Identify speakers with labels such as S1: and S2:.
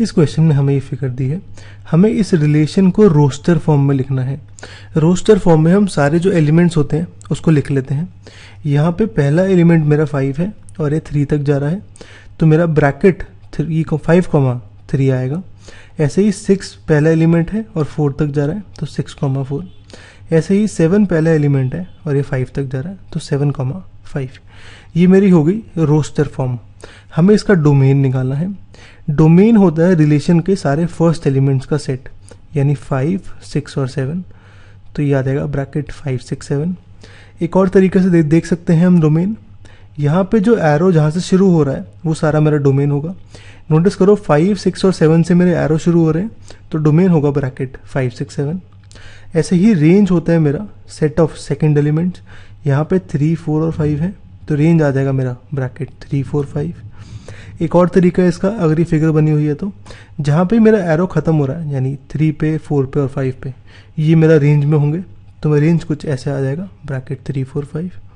S1: इस क्वेश्चन में हमें ये फिक्र दी है हमें इस रिलेशन को रोस्टर फॉर्म में लिखना है रोस्टर फॉर्म में हम सारे जो एलिमेंट्स होते हैं उसको लिख लेते हैं यहाँ पे पहला एलिमेंट मेरा फाइव है और ये थ्री तक जा रहा है तो मेरा ब्रैकेट थ्री को फाइव कॉमा थ्री आएगा ऐसे ही सिक्स पहला एलिमेंट है और फोर तक जा रहा है तो सिक्स कॉमा फोर ऐसे ही सेवन पहला एलिमेंट है और ये फाइव तक जा रहा है तो सेवन कॉमा फाइव ये मेरी हो गई रोस्टर फॉर्म हमें इसका डोमेन निकालना है डोमेन होता है रिलेशन के सारे फर्स्ट एलिमेंट्स का सेट यानी फाइव सिक्स और सेवन तो ये आ जाएगा ब्रैकेट फाइव सिक्स सेवन एक और तरीके से दे, देख सकते हैं हम डोमेन यहाँ पे जो एरो जहाँ से शुरू हो रहा है वो सारा मेरा डोमेन होगा नोटिस करो फाइव सिक्स और सेवन से मेरे एरो शुरू हो रहे हैं तो डोमेन होगा ब्रैकेट फाइव सिक्स सेवन ऐसे ही रेंज होता है मेरा सेट ऑफ सेकेंड एलिमेंट्स यहाँ पे थ्री फोर और फाइव है तो रेंज आ जाएगा मेरा ब्रैकेट थ्री फोर फाइव एक और तरीका है इसका अगली फिगर बनी हुई है तो जहाँ पे मेरा एरो ख़त्म हो रहा है यानी थ्री पे फोर पे और फाइव पे ये मेरा रेंज में होंगे तो मेरा रेंज कुछ ऐसे आ जाएगा ब्रैकेट थ्री फोर फाइव